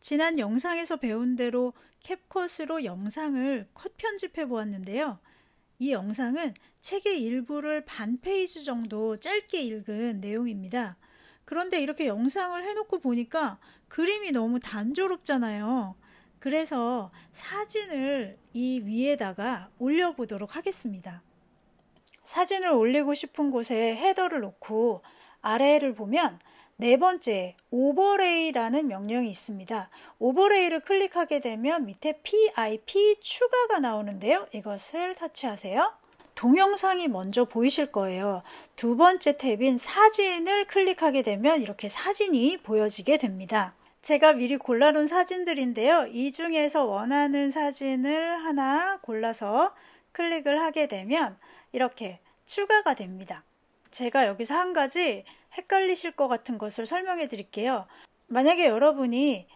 지난 영상에서 배운 대로 캡컷으로 영상을 컷 편집해 보았는데요. 이 영상은 책의 일부를 반 페이지 정도 짧게 읽은 내용입니다. 그런데 이렇게 영상을 해놓고 보니까 그림이 너무 단조롭잖아요. 그래서 사진을 이 위에다가 올려보도록 하겠습니다. 사진을 올리고 싶은 곳에 헤더를 놓고 아래를 보면 네 번째, 오버레이라는 명령이 있습니다. 오버레이를 클릭하게 되면 밑에 PIP 추가가 나오는데요. 이것을 터치하세요. 동영상이 먼저 보이실 거예요. 두 번째 탭인 사진을 클릭하게 되면 이렇게 사진이 보여지게 됩니다. 제가 미리 골라놓은 사진들인데요. 이 중에서 원하는 사진을 하나 골라서 클릭을 하게 되면 이렇게 추가가 됩니다. 제가 여기서 한 가지 헷갈리실 것 같은 것을 설명해 드릴게요. 만약에 여러분이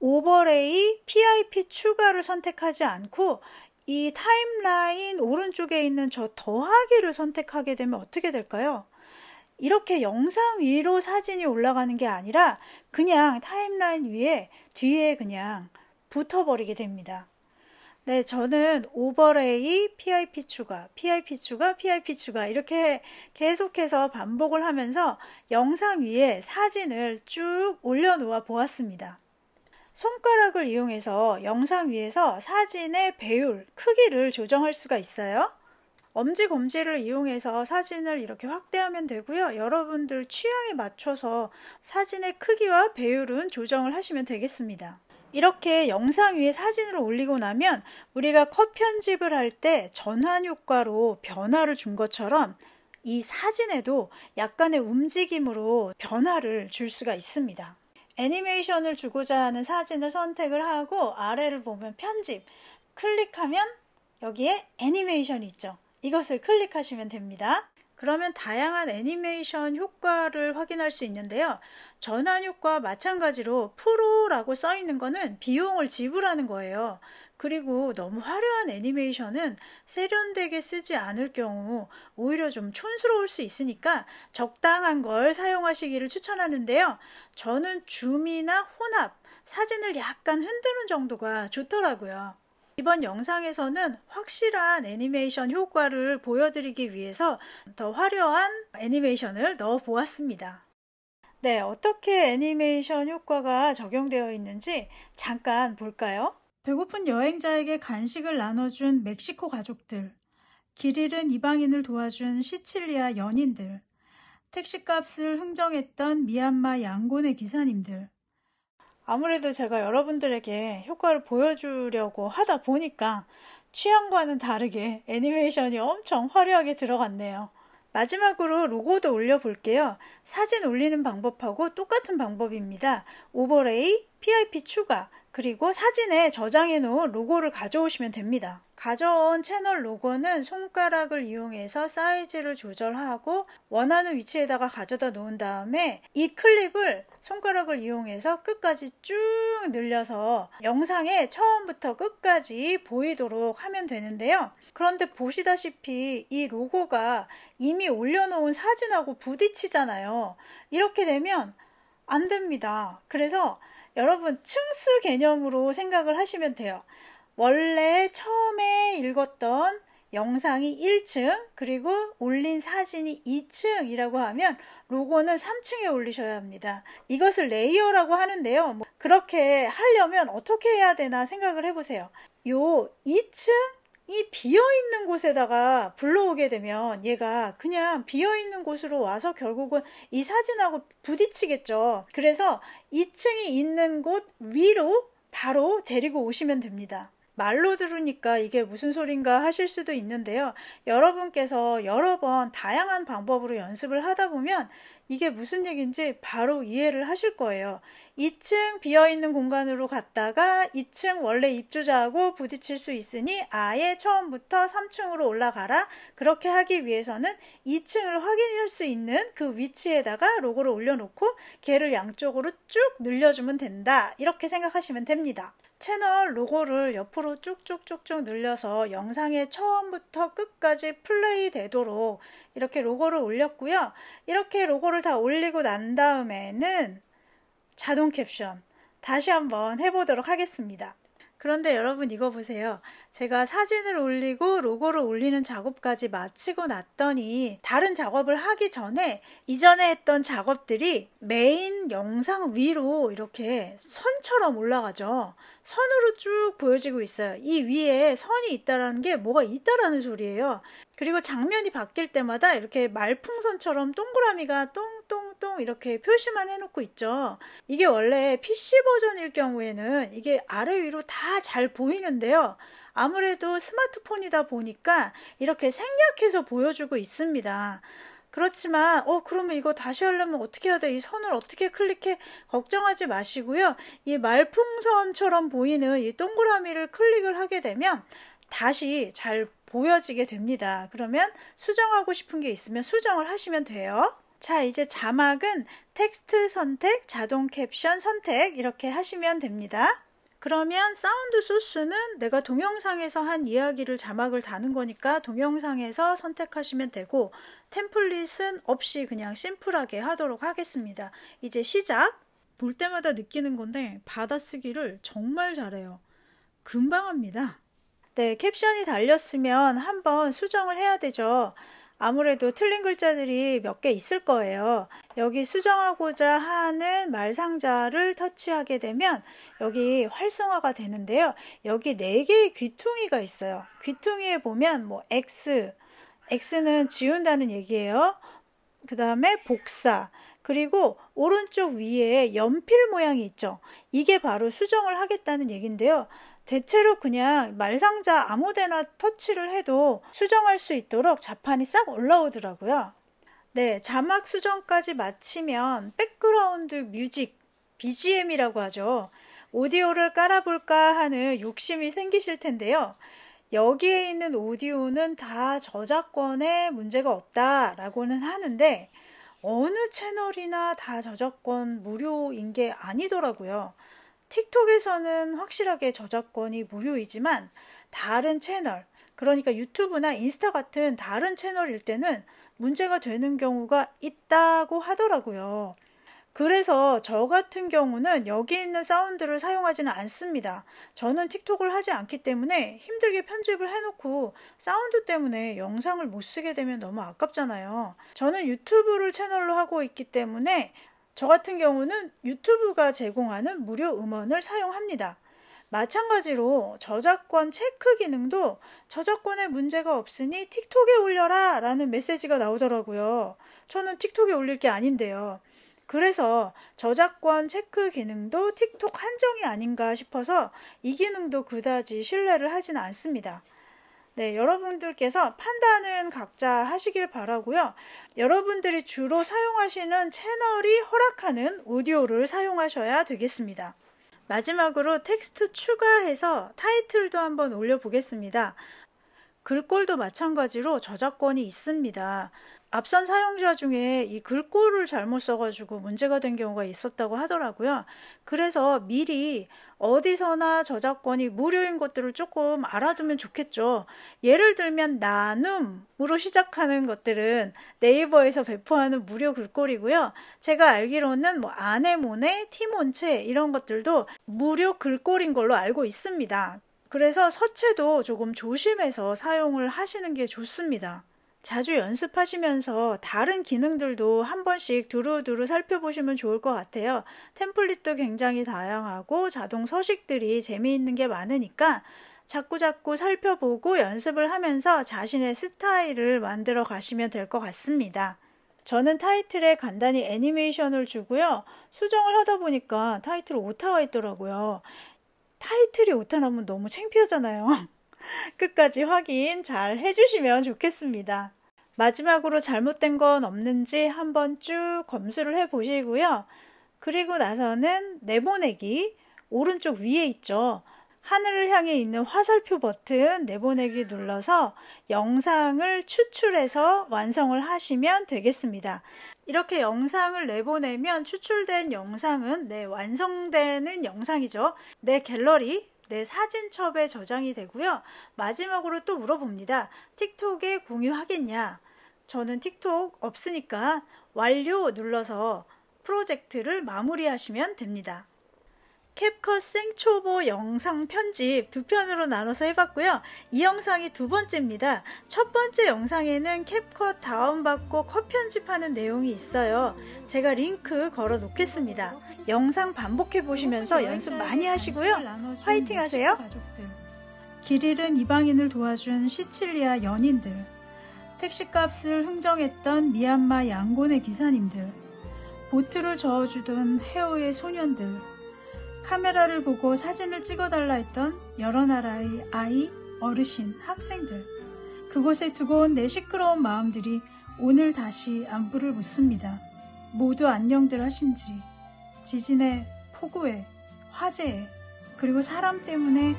오버레이 PIP 추가를 선택하지 않고 이 타임라인 오른쪽에 있는 저 더하기를 선택하게 되면 어떻게 될까요? 이렇게 영상 위로 사진이 올라가는 게 아니라 그냥 타임라인 위에 뒤에 그냥 붙어버리게 됩니다. 네, 저는 오버레이, PIP 추가, PIP 추가, PIP 추가 이렇게 계속해서 반복을 하면서 영상 위에 사진을 쭉 올려놓아 보았습니다. 손가락을 이용해서 영상 위에서 사진의 배율, 크기를 조정할 수가 있어요. 엄지 검지를 이용해서 사진을 이렇게 확대하면 되고요. 여러분들 취향에 맞춰서 사진의 크기와 배율은 조정을 하시면 되겠습니다. 이렇게 영상 위에 사진을 올리고 나면 우리가 컷 편집을 할 때 전환 효과로 변화를 준 것처럼 이 사진에도 약간의 움직임으로 변화를 줄 수가 있습니다. 애니메이션을 주고자 하는 사진을 선택을 하고 아래를 보면 편집 클릭하면 여기에 애니메이션이 있죠. 이것을 클릭하시면 됩니다. 그러면 다양한 애니메이션 효과를 확인할 수 있는데요. 전환 효과와 마찬가지로 프로라고 써 있는 거는 비용을 지불하는 거예요. 그리고 너무 화려한 애니메이션은 세련되게 쓰지 않을 경우 오히려 좀 촌스러울 수 있으니까 적당한 걸 사용하시기를 추천하는데요. 저는 줌이나 혼합, 사진을 약간 흔드는 정도가 좋더라고요. 이번 영상에서는 확실한 애니메이션 효과를 보여드리기 위해서 더 화려한 애니메이션을 넣어 보았습니다. 네, 어떻게 애니메이션 효과가 적용되어 있는지 잠깐 볼까요? 배고픈 여행자에게 간식을 나눠준 멕시코 가족들, 길 잃은 이방인을 도와준 시칠리아 연인들, 택시값을 흥정했던 미얀마 양곤의 기사님들, 아무래도 제가 여러분들에게 효과를 보여주려고 하다 보니까 취향과는 다르게 애니메이션이 엄청 화려하게 들어갔네요. 마지막으로 로고도 올려볼게요. 사진 올리는 방법하고 똑같은 방법입니다. 오버레이, PIP 추가, 그리고 사진에 저장해 놓은 로고를 가져오시면 됩니다. 가져온 채널 로고는 손가락을 이용해서 사이즈를 조절하고 원하는 위치에다가 가져다 놓은 다음에 이 클립을 손가락을 이용해서 끝까지 쭉 늘려서 영상에 처음부터 끝까지 보이도록 하면 되는데요. 그런데 보시다시피 이 로고가 이미 올려놓은 사진하고 부딪히잖아요. 이렇게 되면 안 됩니다. 그래서 여러분 층수 개념으로 생각을 하시면 돼요. 원래 처음에 읽었던 영상이 1층 그리고 올린 사진이 2층이라고 하면 로고는 3층에 올리셔야 합니다. 이것을 레이어라고 하는데요. 뭐 그렇게 하려면 어떻게 해야 되나 생각을 해보세요. 요 2층 이 비어있는 곳에다가 불러오게 되면 얘가 그냥 비어있는 곳으로 와서 결국은 이 사진하고 부딪히겠죠. 그래서 2층이 있는 곳 위로 바로 데리고 오시면 됩니다. 말로 들으니까 이게 무슨 소린가 하실 수도 있는데요. 여러분께서 여러 번 다양한 방법으로 연습을 하다 보면 이게 무슨 얘기인지 바로 이해를 하실 거예요. 2층 비어 있는 공간으로 갔다가 2층 원래 입주자하고 부딪힐 수 있으니 아예 처음부터 3층으로 올라가라. 그렇게 하기 위해서는 2층을 확인할 수 있는 그 위치에다가 로고를 올려놓고 개를 양쪽으로 쭉 늘려주면 된다. 이렇게 생각하시면 됩니다. 채널 로고를 옆으로 쭉쭉쭉쭉 늘려서 영상의 처음부터 끝까지 플레이 되도록 이렇게 로고를 올렸고요. 이렇게 로고를 다 올리고 난 다음에는 자동 캡션 다시 한번 해보도록 하겠습니다. 그런데 여러분 이거 보세요. 제가 사진을 올리고 로고를 올리는 작업까지 마치고 났더니 다른 작업을 하기 전에 이전에 했던 작업들이 메인 영상 위로 이렇게 선처럼 올라가죠. 선으로 쭉 보여지고 있어요. 이 위에 선이 있다라는 게 뭐가 있다라는 소리예요. 그리고 장면이 바뀔 때마다 이렇게 말풍선처럼 동그라미가 똥똥 똥똥 이렇게 표시만 해놓고 있죠. 이게 원래 PC 버전일 경우에는 이게 아래 위로 다 잘 보이는데요. 아무래도 스마트폰이다 보니까 이렇게 생략해서 보여주고 있습니다. 그렇지만 어 그러면 이거 다시 하려면 어떻게 해야 돼? 이 선을 어떻게 클릭해? 걱정하지 마시고요. 이 말풍선처럼 보이는 이 동그라미를 클릭을 하게 되면 다시 잘 보여지게 됩니다. 그러면 수정하고 싶은 게 있으면 수정을 하시면 돼요. 자, 이제 자막은 텍스트 선택, 자동 캡션 선택 이렇게 하시면 됩니다. 그러면 사운드 소스는 내가 동영상에서 한 이야기를 자막을 다는 거니까 동영상에서 선택하시면 되고 템플릿은 없이 그냥 심플하게 하도록 하겠습니다. 이제 시작! 볼 때마다 느끼는 건데 받아쓰기를 정말 잘해요. 금방 합니다. 네, 캡션이 달렸으면 한번 수정을 해야 되죠. 아무래도 틀린 글자들이 몇 개 있을 거예요. 여기 수정하고자 하는 말 상자를 터치하게 되면 여기 활성화가 되는데요. 여기 네 개의 귀퉁이가 있어요. 귀퉁이에 보면 뭐 X, X는 지운다는 얘기예요. 그 다음에 복사, 그리고 오른쪽 위에 연필 모양이 있죠. 이게 바로 수정을 하겠다는 얘긴데요. 대체로 그냥 말상자 아무데나 터치를 해도 수정할 수 있도록 자판이 싹 올라오더라고요. 네, 자막 수정까지 마치면 백그라운드 뮤직, BGM이라고 하죠. 오디오를 깔아볼까 하는 욕심이 생기실 텐데요. 여기에 있는 오디오는 다 저작권에 문제가 없다라고는 하는데 어느 채널이나 다 저작권 무료인 게 아니더라고요. 틱톡에서는 확실하게 저작권이 무료이지만 다른 채널, 그러니까 유튜브나 인스타 같은 다른 채널일 때는 문제가 되는 경우가 있다고 하더라고요. 그래서 저 같은 경우는 여기 있는 사운드를 사용하지는 않습니다. 저는 틱톡을 하지 않기 때문에 힘들게 편집을 해놓고 사운드 때문에 영상을 못 쓰게 되면 너무 아깝잖아요. 저는 유튜브를 채널로 하고 있기 때문에 저 같은 경우는 유튜브가 제공하는 무료 음원을 사용합니다. 마찬가지로 저작권 체크 기능도 저작권에 문제가 없으니 틱톡에 올려라 라는 메시지가 나오더라고요. 저는 틱톡에 올릴 게 아닌데요. 그래서 저작권 체크 기능도 틱톡 한정이 아닌가 싶어서 이 기능도 그다지 신뢰를 하진 않습니다. 네, 여러분들께서 판단은 각자 하시길 바라고요. 여러분들이 주로 사용하시는 채널이 허락하는 오디오를 사용하셔야 되겠습니다. 마지막으로 텍스트 추가해서 타이틀도 한번 올려보겠습니다. 글꼴도 마찬가지로 저작권이 있습니다. 앞선 사용자 중에 이 글꼴을 잘못 써가지고 문제가 된 경우가 있었다고 하더라고요. 그래서 미리 어디서나 저작권이 무료인 것들을 조금 알아두면 좋겠죠. 예를 들면 나눔으로 시작하는 것들은 네이버에서 배포하는 무료 글꼴이고요. 제가 알기로는 뭐 아네모네, 티몬체 이런 것들도 무료 글꼴인 걸로 알고 있습니다. 그래서 서체도 조금 조심해서 사용을 하시는 게 좋습니다. 자주 연습하시면서 다른 기능들도 한 번씩 두루두루 살펴보시면 좋을 것 같아요. 템플릿도 굉장히 다양하고 자동 서식들이 재미있는 게 많으니까 자꾸자꾸 살펴보고 연습을 하면서 자신의 스타일을 만들어 가시면 될 것 같습니다. 저는 타이틀에 간단히 애니메이션을 주고요. 수정을 하다 보니까 타이틀 오타가 있더라고요. 타이틀이 오타나면 너무 창피하잖아요. 끝까지 확인 잘 해주시면 좋겠습니다. 마지막으로 잘못된 건 없는지 한번 쭉 검수를 해 보시고요. 그리고 나서는 내보내기 오른쪽 위에 있죠. 하늘을 향해 있는 화살표 버튼 내보내기 눌러서 영상을 추출해서 완성을 하시면 되겠습니다. 이렇게 영상을 내보내면 추출된 영상은 내 네, 완성되는 영상이죠. 내 갤러리, 내 사진첩에 저장이 되고요. 마지막으로 또 물어봅니다. 틱톡에 공유하겠냐? 저는 틱톡 없으니까 완료 눌러서 프로젝트를 마무리하시면 됩니다. 캡컷 생초보 영상 편집 두 편으로 나눠서 해봤고요. 이 영상이 두 번째입니다. 첫 번째 영상에는 캡컷 다운받고 컷 편집하는 내용이 있어요. 제가 링크 걸어 놓겠습니다. 영상 반복해 보시면서 연습 많이 하시고요. 화이팅 하세요. 길 잃은 이방인을 도와준 시칠리아 연인들, 택시값을 흥정했던 미얀마 양곤의 기사님들, 보트를 저어주던 헤오의 소년들, 카메라를 보고 사진을 찍어달라 했던 여러 나라의 아이, 어르신, 학생들. 그곳에 두고 온 내 시끄러운 마음들이 오늘 다시 안부를 묻습니다. 모두 안녕들 하신지, 지진에, 폭우에, 화재에, 그리고 사람 때문에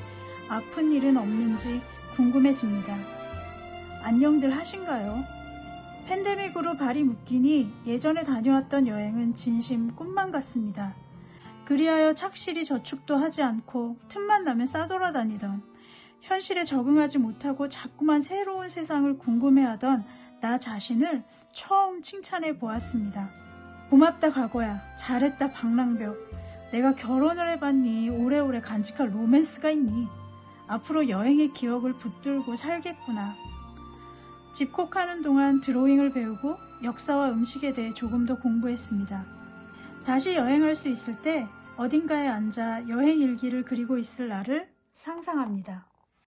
아픈 일은 없는지 궁금해집니다. 안녕들 하신가요? 팬데믹으로 발이 묶이니 예전에 다녀왔던 여행은 진심 꿈만 같습니다. 그리하여 착실히 저축도 하지 않고 틈만 나면 싸돌아다니던 현실에 적응하지 못하고 자꾸만 새로운 세상을 궁금해하던 나 자신을 처음 칭찬해 보았습니다. 고맙다 과거야 잘했다 방랑벽 내가 결혼을 해봤니 오래오래 간직할 로맨스가 있니 앞으로 여행의 기억을 붙들고 살겠구나 집콕하는 동안 드로잉을 배우고 역사와 음식에 대해 조금 더 공부했습니다 다시 여행할 수 있을 때 어딘가에 앉아 여행 일기를 그리고 있을 나를 상상합니다.